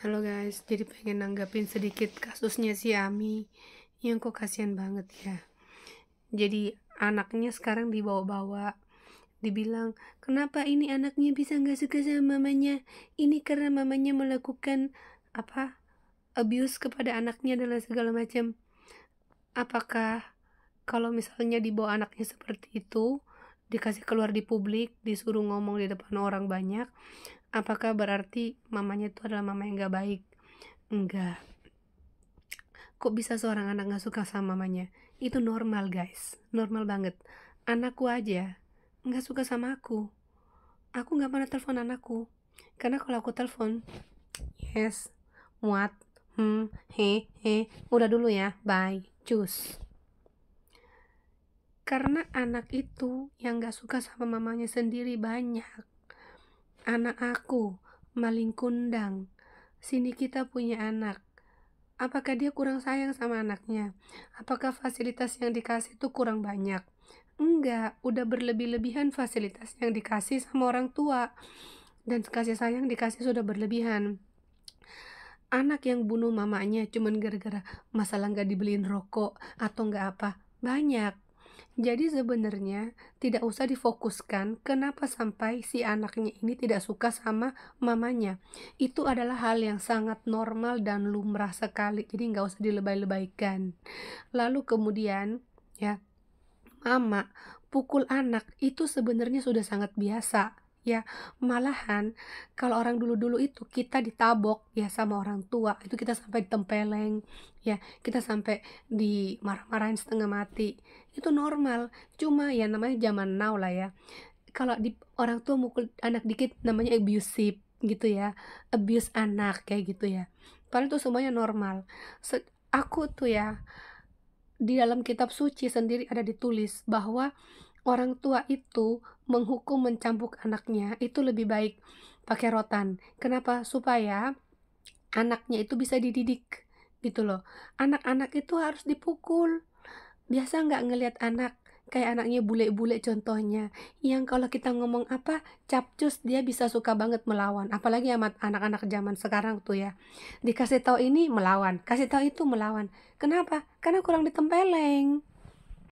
Halo guys, jadi pengen nanggapin sedikit kasusnya si Ami yang kok kasihan banget ya. Jadi anaknya sekarang dibawa-bawa, dibilang kenapa ini anaknya bisa nggak suka sama mamanya? Ini karena mamanya melakukan apa? Abuse kepada anaknya dan segala macam. Apakah kalau misalnya dibawa anaknya seperti itu, dikasih keluar di publik, disuruh ngomong di depan orang banyak, apakah berarti mamanya itu adalah mama yang gak baik enggak kok bisa seorang anak gak suka sama mamanya itu normal guys normal banget anakku aja gak suka sama aku aku gak pernah telepon anakku karena kalau aku telepon yes muat hmm he he udah dulu ya bye cus karena anak itu yang gak suka sama mamanya sendiri banyak Anak aku, maling kundang. Sini kita punya anak. Apakah dia kurang sayang sama anaknya? Apakah fasilitas yang dikasih itu kurang banyak? Enggak, udah berlebih-lebihan fasilitas yang dikasih sama orang tua. Dan kasih sayang dikasih sudah berlebihan anak yang bunuh mamanya cuman gara-gara masalah nggak dibeliin rokok atau nggak apa banyak jadi sebenarnya tidak usah difokuskan kenapa sampai si anaknya ini tidak suka sama mamanya. Itu adalah hal yang sangat normal dan lumrah sekali. Jadi nggak usah dilebay-lebaykan. Lalu kemudian ya mama pukul anak itu sebenarnya sudah sangat biasa ya malahan kalau orang dulu-dulu itu kita ditabok ya sama orang tua itu kita sampai ditempeleng ya kita sampai dimarah-marahin setengah mati itu normal cuma ya namanya zaman now lah ya kalau di orang tua mukul anak dikit namanya abusive gitu ya abuse anak kayak gitu ya padahal itu semuanya normal Se aku tuh ya di dalam kitab suci sendiri ada ditulis bahwa orang tua itu menghukum mencambuk anaknya itu lebih baik pakai rotan. Kenapa? Supaya anaknya itu bisa dididik gitu loh. Anak-anak itu harus dipukul. Biasa nggak ngelihat anak kayak anaknya bule-bule contohnya yang kalau kita ngomong apa capcus dia bisa suka banget melawan apalagi amat anak-anak zaman sekarang tuh ya dikasih tahu ini melawan kasih tahu itu melawan kenapa karena kurang ditempeleng